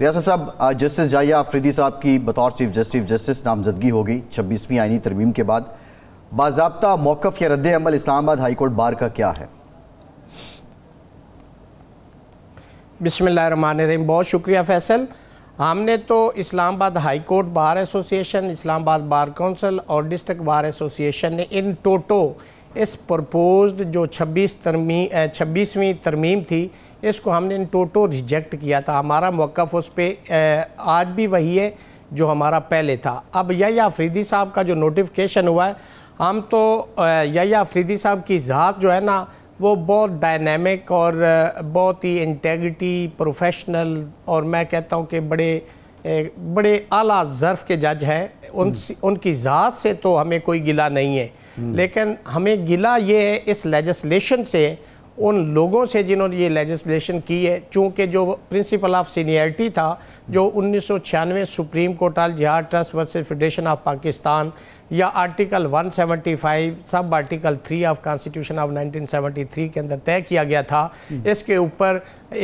रियासत साहब जस्टिस जाया अफरीदी साहब की बतौर चीफ जस्टिस जस्टिस नामजदगी हो गई छब्बीसवीं आइनी तरमीम के बाद बाबा मौकफ़ या रद्द अमल इस्लामाबाद हाईकोर्ट बार का क्या है बिसमीम बहुत शुक्रिया फैसल हमने तो Islamabad high court bar association Islamabad bar council और डिस्ट्रिक्ट बार एसोसिएशन ने इन टोटो इस प्रपोज्ड जो 26 तरमी छब्बीसवीं तरमीम थी इसको हमने इन टोटो रिजेक्ट किया था हमारा मौक़ उस पर आज भी वही है जो हमारा पहले था अब या आफरीदी साहब का जो नोटिफिकेशन हुआ है हम तो या फ्रीदी साहब की ज़ात जो है ना वो बहुत डायनेमिक और बहुत ही इंटेग्रिटी प्रोफेशनल और मैं कहता हूँ कि बड़े बड़े आला ज़र्फ़ के जज हैं उन हम्म। उनकी ज़ात से तो हमें कोई गिला नहीं है हम्म। लेकिन हमें गिला ये है इस लेजिस्लेशन से उन लोगों से जिन्होंने ये लेजिस्लेशन की है चूँकि जो प्रिंसिपल ऑफ सीनियरिटी था जो उन्नीस supreme court Al Jihad trust versus federation of Pakistan या article 175 sub article 3 of constitution of 1973 के अंदर तय किया गया था हम्म। इसके ऊपर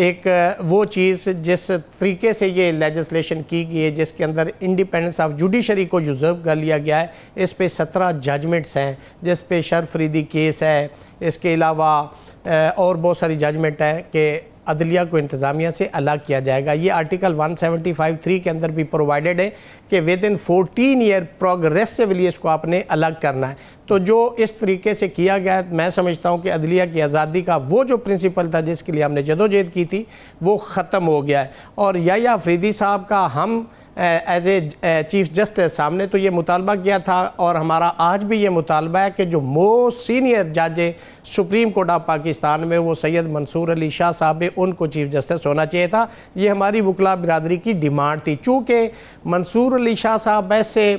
एक वो चीज़ जिस तरीके से ये लेजिस्लेशन की गई है जिसके अंदर इंडिपेंडेंस ऑफ जुडिशरी को यूज़र्व कर लिया गया है इस पे सत्रह जजमेंट्स हैं जिस पे शरफरीदी केस है इसके अलावा और बहुत सारी जजमेंट है कि अदलिया को इंतज़ामिया से अलग किया जाएगा ये आर्टिकल 175.3 के अंदर भी प्रोवाइडेड है कि within fourteen year progressively इसको आपने अलग करना है तो जो इस तरीके से किया गया है मैं समझता हूँ कि अदलिया की आज़ादी का वो जो प्रिंसिपल था जिसके लिए हमने जदोजहद की थी वो ख़त्म हो गया है और या फ्रीदी साहब का हम एज ए चीफ जस्टिस साहब ने तो ये मुतालबा किया था और हमारा आज भी ये मुतालबा है कि जो मोस्ट सीनियर जजें सुप्रीम कोर्ट ऑफ पाकिस्तान में वो सैयद मंसूर अली शाह साहब है उनको चीफ जस्टिस होना चाहिए था ये हमारी वकला बिरादरी की डिमांड थी चूँकि मंसूर अली शाह साहब ऐसे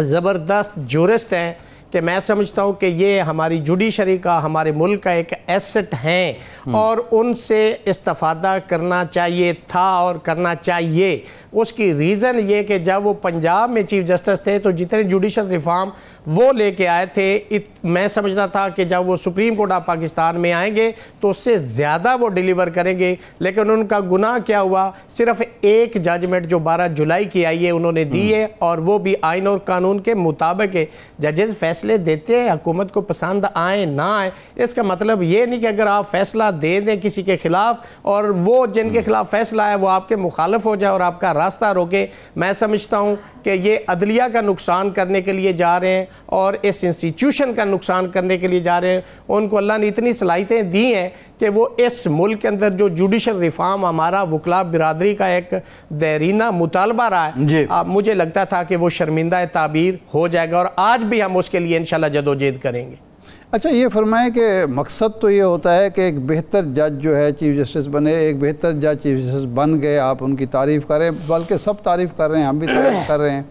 ज़बरदस्त जूरिस्ट हैं कि मैं समझता हूँ कि ये हमारी जुडिशरी का हमारे मुल्क का एक एसेट हैं हम्म। और उनसे इस्तफादा करना चाहिए था और करना चाहिए उसकी रीज़न ये कि जब वो पंजाब में चीफ जस्टिस थे तो जितने जुडिशल रिफॉर्म वो लेके आए थे इत, मैं समझता था कि जब वो सुप्रीम कोर्ट ऑफ पाकिस्तान में आएंगे तो उससे ज़्यादा वो डिलीवर करेंगे लेकिन उनका गुनाह क्या हुआ सिर्फ एक जजमेंट जो बारह जुलाई की आई है उन्होंने दी हम्म। है और वो भी आइन और कानून के मुताबिक है जजेज फैसले देते हैं हुकूमत को पसंद आए ना आए इसका मतलब ये नहीं कि अगर आप फैसला दे दें किसी के खिलाफ और वो जिनके हम्म। खिलाफ फैसला है वो आपके मुखालफ हो जाए और आपका रास्ता रोके मैं समझता हूँ कि ये अदलिया का नुकसान करने के लिए जा रहे हैं और इस इंस्टीट्यूशन का नुकसान करने के लिए जा रहे हैं उनको अल्लाह ने इतनी सलाहितें दी हैं कि वो इस मुल्क के अंदर जो जुडिशल रिफॉर्म हमारा वकला बिरादरी का एक दहरीना मुतालबा रहा है अब मुझे लगता था कि वो शर्मिंदा ताबीर हो जाएगा और आज भी हम उसके लिए इन जदोजहद करेंगे अच्छा ये फरमाएं कि मकसद तो ये होता है कि एक बेहतर जज जो है चीफ जस्टिस बने एक बेहतर जज चीफ जस्टिस बन गए आप उनकी तारीफ़ करें बल्कि सब तारीफ़ कर रहे हैं हम भी तारीफ़ कर रहे हैं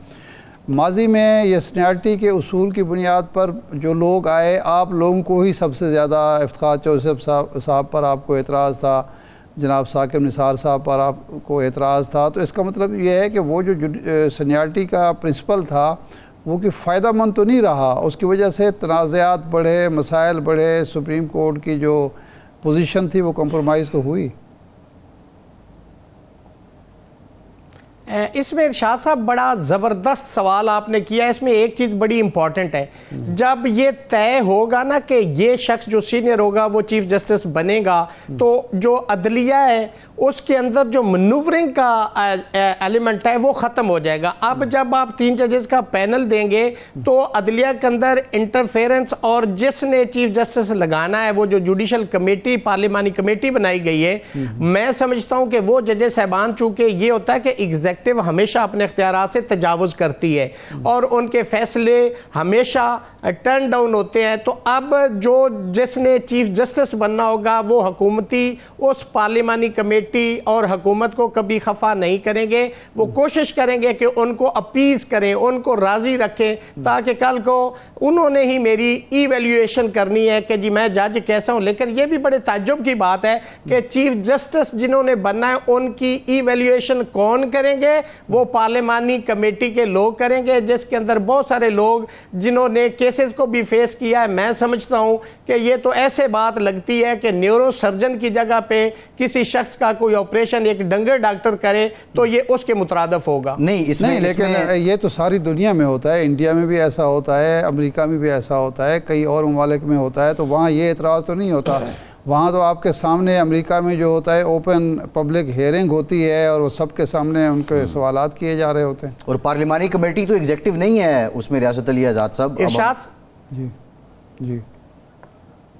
माजी में ये सीनियर्टी के असूल की बुनियाद पर जो लोग आए आप लोगों को ही सबसे ज़्यादा इफ्तार चौसफ साहब साहब पर आपको एतराज़ था जनाब साकिब निसार साहब पर आपको एतराज़ था तो इसका मतलब ये है कि वो जो सीनियर्टी का प्रिंसिपल था वो कि फ़ायदा मंद तो नहीं रहा उसकी वजह से तनाज़ात बढ़े मसाइल बढ़े सुप्रीम कोर्ट की जो पोजीशन थी वो कम्प्रोमाइज़ तो हुई इसमें इरशाद साहब बड़ा ज़बरदस्त सवाल आपने किया इसमें एक चीज़ बड़ी इम्पॉर्टेंट है जब ये तय होगा ना कि ये शख्स जो सीनियर होगा वो चीफ जस्टिस बनेगा तो जो अदलिया है उसके अंदर जो मनूवरिंग का एलिमेंट है वो ख़त्म हो जाएगा अब जब आप तीन जजेस का पैनल देंगे तो अदलिया के अंदर इंटरफेरेंस और जिसने चीफ जस्टिस लगाना है वो जो जुडिशल कमेटी पार्लियमानी कमेटी बनाई गई है मैं समझता हूँ कि वो जजे साहबान चूँकि ये होता है कि एग्जैक्ट एग्जेक्टिव हमेशा अपने अख्तियार से तजावज़ करती है और उनके फैसले हमेशा टर्न डाउन होते हैं तो अब जो जिसने चीफ जस्टिस बनना होगा वो हकूमती उस पार्लियामानी कमेटी और हकूमत को कभी खफा नहीं करेंगे वो कोशिश करेंगे कि उनको अपीज़ करें उनको राज़ी रखें ताकि कल को उन्होंने ही मेरी ईवेल्यूएशन करनी है कि जी मैं जज कैसा हूँ लेकिन ये भी बड़े ताजुब की बात है कि चीफ जस्टिस जिन्होंने बनना है उनकी ईवेल्यूएशन कौन करेंगे करेंगे वो पार्लियामानी कमेटी के लोग करेंगे जिसके अंदर बहुत सारे लोग जिन्होंने केसेस को भी फेस किया है मैं समझता हूँ कि ये तो ऐसे बात लगती है कि न्यूरो सर्जन की जगह पे किसी शख्स का कोई ऑपरेशन एक डंगर डॉक्टर करे तो ये उसके मुतरदफ होगा नहीं इसमें नहीं, लेकिन इसमें... ये तो सारी दुनिया में होता है इंडिया में भी ऐसा होता है अमरीका में भी ऐसा होता है कई और ममालिक में होता है तो वहाँ ये एतराज़ तो नहीं होता है वहाँ तो आपके सामने अमेरिका में जो होता है ओपन पब्लिक हेयरिंग होती है और वो सबके सामने उनके हम्म। सवाल किए जा रहे होते हैं और पार्लिमानी कमेटी तो एग्जेक्टिव नहीं है उसमें रियासत अली आज़ाद साहब इर्शाद जी जी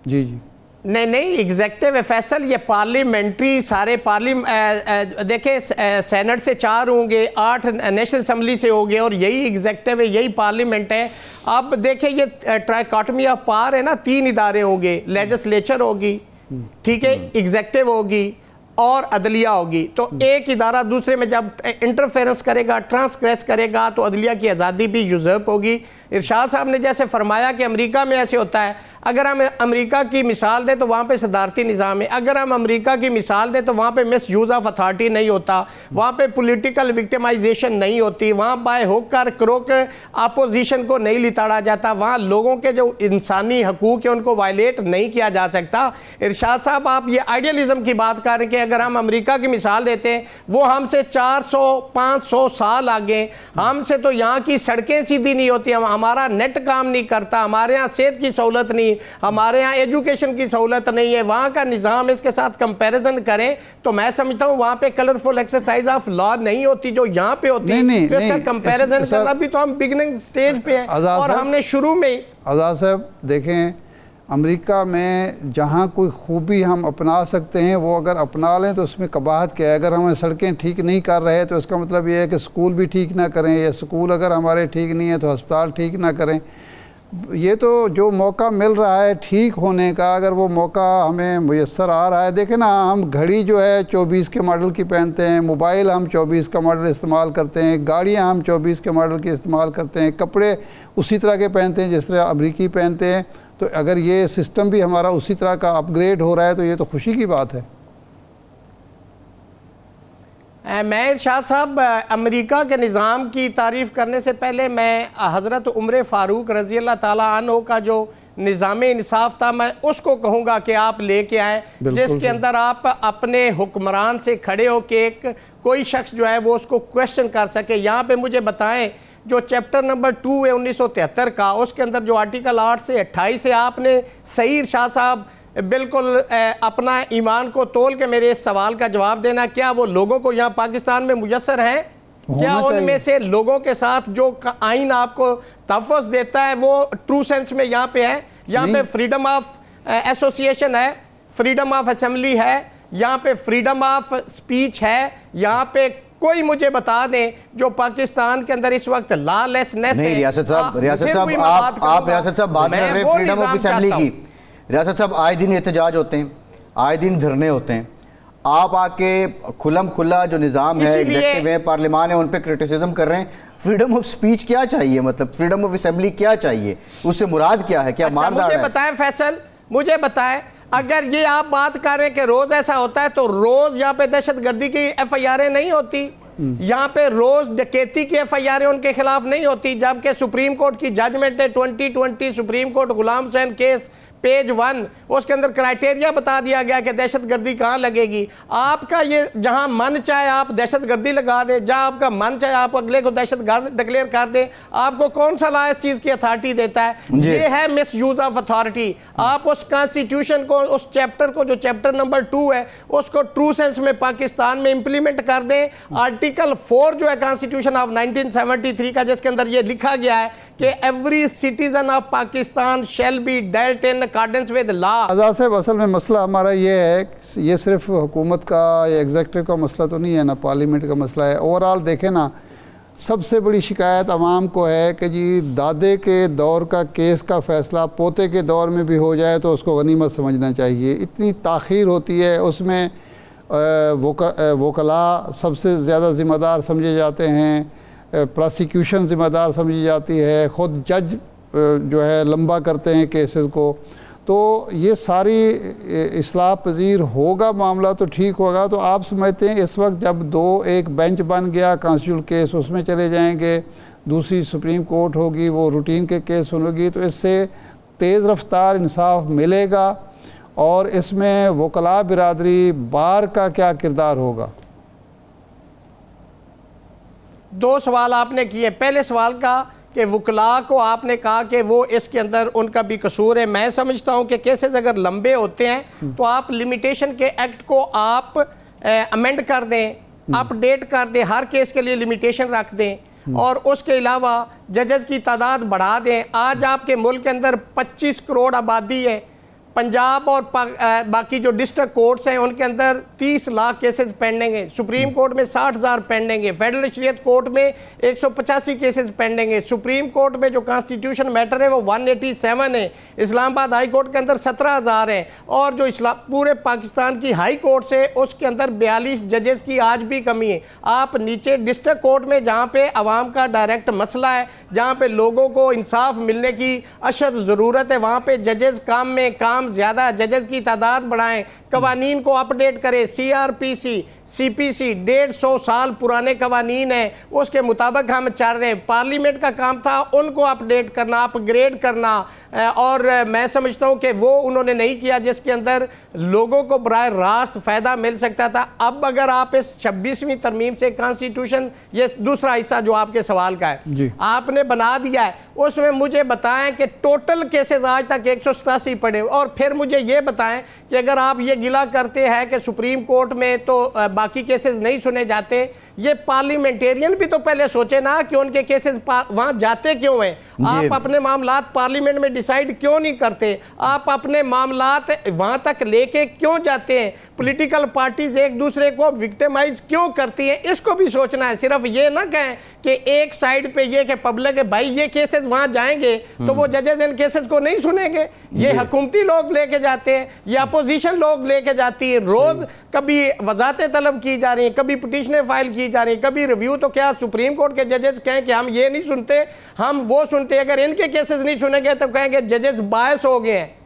जी जी नहीं नहीं एग्जेक्टिव फैसल ये पार्लियामेंट्री सारे पार्ली देखे सेनेट से चार होंगे आठ नेशनल असम्बली से होंगे और यही एग्जेक्टिव है यही पार्लियामेंट है अब देखे ये ट्राइकॉटमी ऑफ पार है ना तीन इदारे होंगे लेजिस्लेचर होगी ठीक है एग्जेक्टिव हम्म। होगी और अदलिया होगी तो हम्म। एक इदारा दूसरे में जब इंटरफेरेंस करेगा ट्रांसग्रेस करेगा तो अदलिया की आज़ादी भी यूजर्प होगी इरशाद साहब ने जैसे फरमाया कि अमेरिका में ऐसे होता है अगर हम अमेरिका की मिसाल दें तो वहाँ पे सदारती निज़ाम है अगर हम अमेरिका की मिसाल दें तो वहाँ पे मिस यूज़ ऑफ अथॉरिटी नहीं होता वहाँ पे पॉलिटिकल विक्टिमाइजेशन नहीं होती वहाँ बाय होकर क्रोक अपोजिशन को नहीं लिताड़ा जाता वहाँ लोगों के जो इंसानी हकूक़ हैं उनको वायलेट नहीं किया जा सकता इरशाद साहब आप ये आइडियलिज़म की बात करें कि अगर हम अमरीका की मिसाल देते हैं वो हमसे चार सौ साल आगे हमसे तो यहाँ की सड़कें सीधी नहीं होती हम हमारा नेट काम नहीं करता हमारे यहाँ सेहत की सहूलत नहीं हमारे यहाँ एजुकेशन की सहूलत नहीं है वहाँ का निज़ाम इसके साथ कंपेरिजन करें तो मैं समझता हूँ वहाँ पे कलरफुल एक्सरसाइज ऑफ लॉ नहीं होती जो यहाँ पे होती है कंपेरिजन करना अभी तो हम बिगनिंग स्टेज पे हैं और हमने शुरू में आज़ाद साहब देखें अमेरिका में जहाँ कोई खूबी हम अपना सकते हैं वो अगर अपना लें तो उसमें कबाहत क्या है अगर हम सड़कें ठीक नहीं कर रहे तो इसका मतलब ये है कि स्कूल भी ठीक ना करें या स्कूल अगर हमारे ठीक नहीं है तो अस्पताल ठीक ना करें ये तो जो मौका मिल रहा है ठीक होने का अगर वो मौका हमें मैसर आ रहा है देखें ना हम घड़ी जो है चौबीस के मॉडल की पहनते हैं मोबाइल हम चौबीस का मॉडल इस्तेमाल करते हैं गाड़ियाँ हम चौबीस के मॉडल की इस्तेमाल करते हैं कपड़े उसी तरह के पहनते हैं जिस तरह अमरीकी पहनते हैं तो अगर ये सिस्टम भी हमारा उसी तरह का अपग्रेड हो रहा है तो ये तो खुशी की बात है मैं शाह साहब अमेरिका के निज़ाम की तारीफ़ करने से पहले मैं हज़रत उम्र फ़ारूक रज़ी अल्लाह ताला तहों का जो निज़ाम इंसाफ था मैं उसको कहूँगा कि आप लेके आएँ जिसके अंदर आप अपने हुक्मरान से खड़े हो के एक कोई शख्स जो है वो उसको क्वेश्चन कर सके यहाँ पे मुझे बताएं जो चैप्टर नंबर टू है 1973 का उसके अंदर जो आर्टिकल आठ से अट्ठाईस है आपने सही शाह साहब बिल्कुल अपना ईमान को तोल के मेरे इस सवाल का जवाब देना क्या वो लोगों को यहाँ पाकिस्तान में मुयसर हैं क्या उनमें से लोगों के साथ जो आइन आपको तहफ़ देता है वो ट्रू सेंस में यहाँ पे है यहाँ पे फ्रीडम ऑफ एसोसिएशन है फ्रीडम ऑफ असम्बली है यहाँ पे फ्रीडम ऑफ स्पीच है यहाँ पे कोई मुझे बता दें जो पाकिस्तान के अंदर इस वक्त लॉलेसनेस रियासत साहब हाँ, रियासत साहब आप आप रियासत साहब बात कर रहे हैं फ्रीडम ऑफ असेंबली की रियासत साहब आए दिन एहतजाज होते हैं आए दिन धरने होते हैं आप आके खुलम खुला जो निज़ाम है एग्जेक्टिव है पार्लियामान है उन पर क्रिटिसिज्म कर रहे हैं फ्रीडम ऑफ स्पीच क्या चाहिए मतलब फ्रीडम ऑफ असेंबली क्या चाहिए उससे मुराद क्या है क्या अच्छा, मारदार बताएं फैसल मुझे बताएं अगर ये आप बात कर रहे हैं कि रोज ऐसा होता है तो रोज यहाँ पे गर्दी की एफ आई आर नहीं होती हम्म। यहाँ पे रोज डकैती की एफ आई आर उनके खिलाफ नहीं होती जबकि सुप्रीम कोर्ट की जजमेंट है twenty twenty supreme court Ghulam Hussain case page one उसके अंदर क्राइटेरिया बता दिया गया कि दहशत गर्दी कहाँ लगेगी आपका ये जहाँ मन चाहे आप दहशत गर्दी लगा दें जहाँ आपका मन चाहे आप अगले को दहशत गर्द डिक्लेयर कर दें आपको कौन सा ला इस चीज़ की अथॉरिटी देता है ये है मिस यूज ऑफ अथॉरिटी आप उस कॉन्स्टिट्यूशन को उस चैप्टर को जो चैप्टर नंबर टू है उसको ट्रू सेंस में पाकिस्तान में इंप्लीमेंट कर दें आर्टिकल फोर जो है कॉन्स्टिट्यूशन ऑफ 1973 का जिसके अंदर ये लिखा गया है कि every citizen of Pakistan shall be dealt in accordance with law. Azad साहब असल में मसला हमारा ये है ये सिर्फ हुकूमत का या एग्जेक्टिव का मसला तो नहीं है ना पार्लियामेंट का मसला है ओवरऑल देखें ना सबसे बड़ी शिकायत आवाम को है कि जी दादे के दौर का केस का फ़ैसला पोते के दौर में भी हो जाए तो उसको गनीमत समझना चाहिए इतनी ताखीर होती है उसमें वोकला वोकला सबसे ज़्यादा ज़िम्मेदार समझे जाते हैं प्रोसिक्यूशन ज़िम्मेदार समझी जाती है ख़ुद जज जो है लंबा करते हैं केसेस को तो ये सारी असलाह पजीर होगा मामला तो ठीक होगा तो आप समझते हैं इस वक्त जब दो एक बेंच बन गया कॉन्स्टिट्यूट केस उसमें चले जाएंगे दूसरी सुप्रीम कोर्ट होगी वो रूटीन के केस होगी तो इससे तेज़ रफ्तार इंसाफ मिलेगा और इसमें वकला बिरादरी बार का क्या किरदार होगा दो सवाल आपने किए पहले सवाल का कि वकला को आपने कहा कि वो इसके अंदर उनका भी कसूर है मैं समझता हूँ कि केसेस अगर लंबे होते हैं तो आप लिमिटेशन के एक्ट को आप अमेंड कर दें अपडेट कर दें हर केस के लिए लिमिटेशन रख दें और उसके अलावा जजेस की तादाद बढ़ा दें आज आपके मुल्क के अंदर 25 करोड़ आबादी है पंजाब और बाकी जो डिस्ट्रिक्ट कोर्ट्स हैं उनके अंदर 30 लाख केसेस पेंडिंग हैं सुप्रीम कोर्ट में साठ हज़ार पेंडिंग है फेडरल शरीत कोर्ट में एक सौ पचासी केसेज पेंडिंग है सुप्रीम कोर्ट में जो कॉन्स्टिट्यूशन मैटर है वो वन एटी सेवन है इस्लामाबाद हाई कोर्ट के अंदर सत्रह हज़ार है और जो इस्लाम पूरे पाकिस्तान की हाई कोर्ट्स है उसके अंदर बयालीस जजेस की आज भी कमी है आप नीचे डिस्ट्रिक्ट कोर्ट में जहाँ पर आवाम का डायरेक्ट मसला है जहाँ पर लोगों को इंसाफ मिलने की अशद ज़रूरत है वहाँ पर जजेस काम में काम तमाम ज़्यादा जजेस की तादाद बढ़ाएं कवानीन को अपडेट करें C R P C C P C डेढ़ सौ साल पुराने कवानीन हैं उसके मुताबिक हम चाह रहे हैं पार्लियामेंट का काम था उनको अपडेट करना अपग्रेड करना और मैं समझता हूँ कि वो उन्होंने नहीं किया जिसके अंदर लोगों को बर रास्त फ़ायदा मिल सकता था अब अगर आप इस छब्बीसवीं तरमीम से कॉन्स्टिट्यूशन ये दूसरा हिस्सा जो आपके सवाल का है आपने बना दिया है उसमें मुझे बताएं कि टोटल केसेस आज तक एक सौ सतासी पड़े और फिर मुझे ये बताएं कि अगर आप ये गिला करते हैं कि सुप्रीम कोर्ट में तो बाकी केसेस नहीं सुने जाते ये पार्लियामेंटेरियन भी तो पहले सोचे ना कि उनके केसेस वहाँ जाते क्यों हैं आप अपने मामला पार्लियामेंट में डिसाइड क्यों नहीं करते आप अपने मामला वहाँ तक लेके क्यों जाते हैं पोलिटिकल पार्टीज एक दूसरे को विक्टिमाइज क्यों करती है इसको भी सोचना है सिर्फ ये ना कहें कि एक साइड पे यह कि पब्लिक भाई ये केसेस वहाँ जाएंगे तो हम्म। वो जजेस इन केसेस को नहीं सुनेंगे ये हकूमती लोग लोग लेके जाते हैं ये अपोजिशन हम्म। लोग लेके जाती है रोज कभी वजातें तलब की जा रही हैं कभी पटिशनें फाइल की जा रही हैं कभी रिव्यू तो क्या सुप्रीम कोर्ट के जजेस कहें कि हम ये नहीं सुनते हम वो सुनते अगर इनके केसेस नहीं सुने गए तो कहेंगे जजेस बायस हो गए हैं